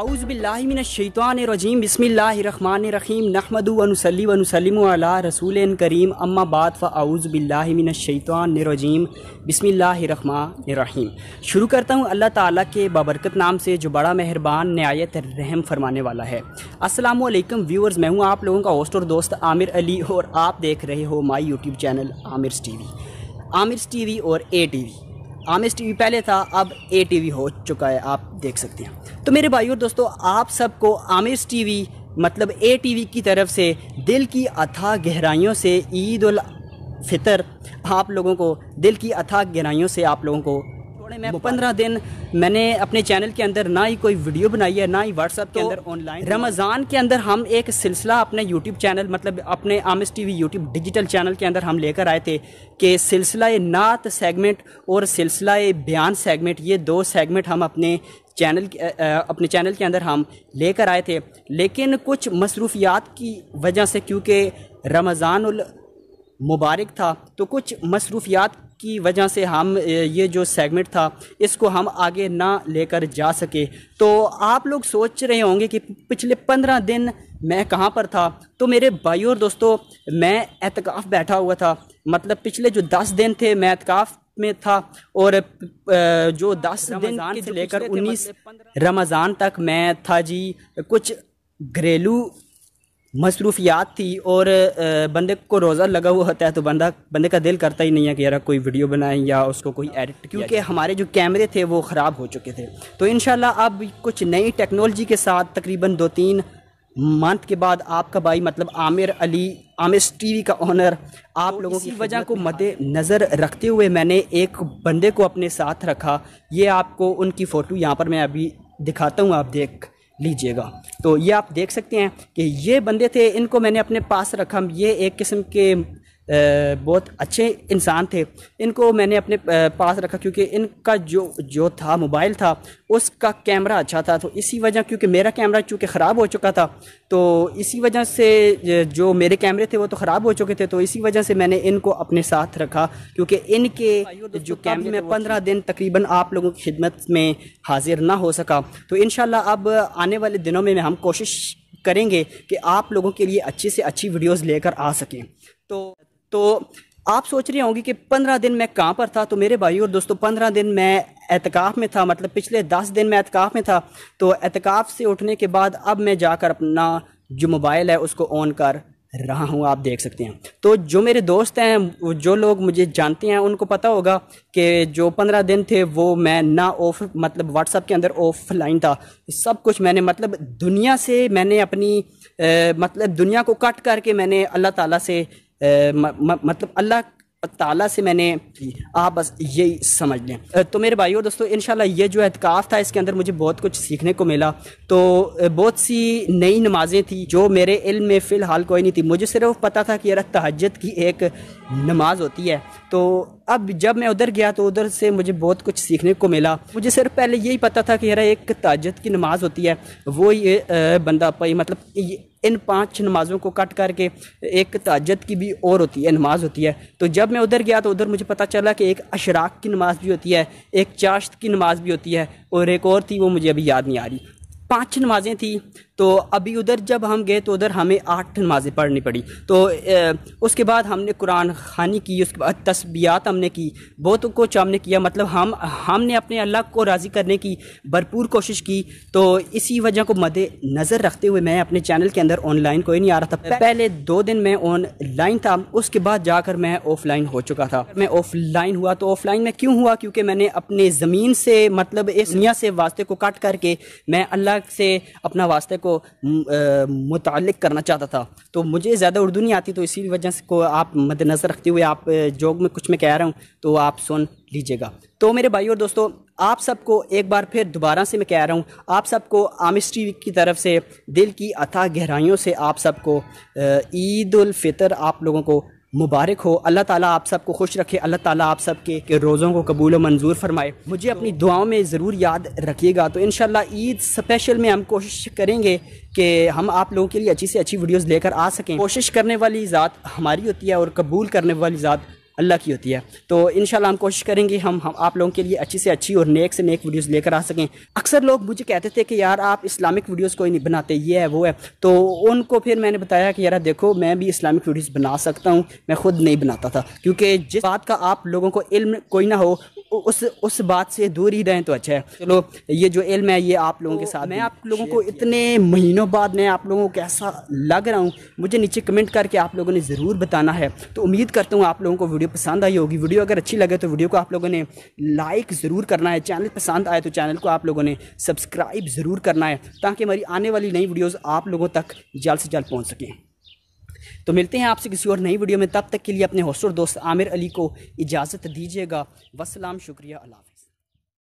आउज़बिल्लामिनशैतवानरजीम बसमीम नहमदनसली वनसलम रसूल करीम अम्मा बात फ़ आउज़बिल्लामिनशैतवानरजीम बसमीम शुरू करता हूँ अल्लाह ताला के बाबरकत नाम से जो बड़ा मेहरबान नहायत रहम फरमाने वाला है अस्सलाम वालेकुम व्यूअर्स मैं हूँ आप लोगों का होस्ट और दोस्त आमिर अली और आप देख रहे हो my YouTube channel Aamir T V Aamir T V और A T V Aamis TV पहले था अब ए टीवी हो चुका है आप देख सकते हैं तो मेरे भाई और दोस्तों आप सबको आमिस टीवी मतलब ए टीवी की तरफ से दिल की अथाह गहराइयों से ईद उल फितर आप लोगों को दिल की अथाह गहराइयों से आप लोगों को छोड़े मैं पंद्रह दिन मैंने अपने चैनल के अंदर ना ही कोई वीडियो बनाई है ना ही व्हाट्सएप के तो अंदर ऑनलाइन रमज़ान के अंदर हम एक सिलसिला अपने यूट्यूब चैनल मतलब अपने Aamis T V YouTube digital channel के अंदर हम लेकर आए थे कि सिलसिला नात सेगमेंट और सिलसिला बयान सेगमेंट ये दो सेगमेंट हम अपने चैनल अपने चैनल के अंदर हम लेकर आए थे लेकिन कुछ मसरूफियात की वजह से क्योंकि रमज़ान मुबारक था तो कुछ मसरूफियात की वजह से हम ये जो सेगमेंट था इसको हम आगे ना लेकर जा सके तो आप लोग सोच रहे होंगे कि पिछले पंद्रह दिन मैं कहाँ पर था तो मेरे भाई और दोस्तों मैं एतकाफ़ बैठा हुआ था मतलब पिछले जो दस दिन थे मैं एहतकाफ़ में था और जो दस दिन से लेकर उन्नीस मतलब रमज़ान तक मैं था जी कुछ घरेलू मसरूफियात थी और बंदे को रोज़ा लगा हुआ होता है तो बंदा बंदे का दिल करता ही नहीं है कि यार कोई वीडियो बनाएं या उसको कोई एडिट क्योंकि हमारे जो कैमरे थे वो ख़राब हो चुके थे तो इन अब कुछ नई टेक्नोलॉजी के साथ तकरीबन दो तीन मंथ के बाद आपका भाई मतलब आमिर अली आमिर टीवी का ऑनर आप तो लोगों की वजह को मद्द नज़र रखते हुए मैंने एक बंदे को अपने साथ रखा ये आपको उनकी फ़ोटो यहाँ पर मैं अभी दिखाता हूँ आप देख लीजिएगा तो ये आप देख सकते हैं कि ये बंदे थे इनको मैंने अपने पास रखा ये एक किस्म के बहुत अच्छे इंसान थे इनको मैंने अपने पास रखा क्योंकि इनका जो जो था मोबाइल था उसका कैमरा अच्छा था तो इसी वजह क्योंकि मेरा कैमरा चूँकि ख़राब हो चुका था तो इसी वजह से जो मेरे कैमरे थे वो तो ख़राब हो चुके थे तो इसी वजह से मैंने इनको अपने साथ रखा क्योंकि इनके जो कैमरे में पंद्रह दिन तकरीबन आप लोगों की खिदमत में हाजिर ना हो सका तो इन अब आने वाले दिनों में हम कोशिश करेंगे कि आप लोगों के लिए अच्छी से अच्छी वीडियोज़ लेकर आ सकें तो तो आप सोच रहे होंगे कि पंद्रह दिन मैं कहाँ पर था तो मेरे भाई और दोस्तों पंद्रह दिन मैं एहतकाफ़ में था मतलब पिछले दस दिन मैं एहतिकाफ में था तो एहतिकाफ से उठने के बाद अब मैं जाकर अपना जो मोबाइल है उसको ऑन कर रहा हूँ आप देख सकते हैं तो जो मेरे दोस्त हैं जो लोग मुझे जानते हैं उनको पता होगा कि जो पंद्रह दिन थे वो मैं ना ऑफ मतलब व्हाट्सअप के अंदर ऑफलाइन था सब कुछ मैंने मतलब दुनिया से मैंने अपनी ए, मतलब दुनिया को कट करके मैंने अल्लाह ताला से मतलब अल्लाह ताला से मैंने आप बस यही समझ लें तो मेरे भाई और दोस्तों इन ये जो एहतिकाफ़ था इसके अंदर मुझे बहुत कुछ सीखने को मिला तो बहुत सी नई नमाज़ें थी जो मेरे इल्म में फ़िलहाल कोई नहीं थी मुझे सिर्फ पता था कि यार तहजद की एक नमाज़ होती है तो अब जब मैं उधर गया तो उधर से मुझे बहुत कुछ सीखने को मिला मुझे सिर्फ पहले यही पता था कि यार एक तहजद की नमाज़ होती है वो ये बंदा पाई मतलब इन पांच नमाज़ों को कट करके एक तजद की भी और होती है नमाज़ होती है तो जब मैं उधर गया तो उधर मुझे पता चला कि एक अशराक की नमाज़ भी होती है एक चाश्त की नमाज़ भी होती है और एक और थी वो मुझे अभी याद नहीं आ रही पांच नमाज़ें थी तो अभी उधर जब हम गए तो उधर हमें आठ नमाज़ें पढ़नी पड़ी तो उसके बाद हमने कुरान खानी की उसके बाद तस्बियात हमने की बहुत कुछ हमने किया मतलब हम हमने अपने अल्लाह को राज़ी करने की भरपूर कोशिश की तो इसी वजह को मद नज़र रखते हुए मैं अपने चैनल के अंदर ऑनलाइन कोई नहीं आ रहा था पहले दो दिन मैं ऑनलाइन था उसके बाद जाकर मैं ऑफलाइन हो चुका था मैं ऑफलाइन हुआ तो ऑफलाइन में क्यों हुआ क्योंकि मैंने अपने ज़मीन से मतलब इस दुनिया से वास्ते को कट करके मैं अल्लाह से अपना वास्ते को को मुतल करना चाहता था तो मुझे ज़्यादा उर्दू नहीं आती तो इसी वजह से को आप मद्दनज़र रखते हुए आप जोग में कुछ मैं कह रहा हूँ तो आप सुन लीजिएगा तो मेरे भाई और दोस्तों आप सबको एक बार फिर दोबारा से मैं कह रहा हूँ आप सबको आमिस्ट्री की तरफ से दिल की अथाह गहराइयों से आप सबको ईद उल आप लोगों को मुबारक हो अल्लाह ताला आप सबको खुश रखे अल्लाह ताला आप सब के, के रोज़ों को कबूल मंजूर फरमाए मुझे अपनी दुआओं में ज़रूर याद रखिएगा तो इन ईद स्पेशल में हम कोशिश करेंगे कि हम आप लोगों के लिए अच्छी से अच्छी वीडियोस लेकर आ सकें कोशिश करने वाली ज़ात हमारी होती है और कबूल करने वाली ज़ात अल्लाह की होती है तो इन हम कोशिश करेंगे हम हम आप लोगों के लिए अच्छी से अच्छी और नेक से नेक वीडियोस लेकर आ सकें अक्सर लोग मुझे कहते थे कि यार आप इस्लामिक वीडियोस कोई नहीं बनाते ये है वो है तो उनको फिर मैंने बताया कि यार देखो मैं भी इस्लामिक वीडियोस बना सकता हूँ मैं खुद नहीं बनाता था क्योंकि जिस बात का आप लोगों को इल्म कोई ना हो उस उस बात से दूर ही रहें तो अच्छा है चलो ये जो इल्म है ये आप लोगों के साथ तो मैं आप लोगों को इतने महीनों बाद मैं आप लोगों को कैसा लग रहा हूँ मुझे नीचे कमेंट करके आप लोगों ने ज़रूर बताना है तो उम्मीद करता हूँ आप लोगों को वीडियो पसंद आई होगी वीडियो अगर अच्छी लगे तो वीडियो को आप लोगों ने लाइक ज़रूर करना है चैनल पसंद आए तो चैनल को आप लोगों ने सब्सक्राइब ज़रूर करना है ताकि हमारी आने वाली नई वीडियोज़ आप लोगों तक जल्द से जल्द पहुँच सकें तो मिलते हैं आपसे किसी और नई वीडियो में तब तक के लिए अपने और दोस्त आमिर अली को इजाज़त दीजिएगा वसलाम शुक्रिया अल्लाह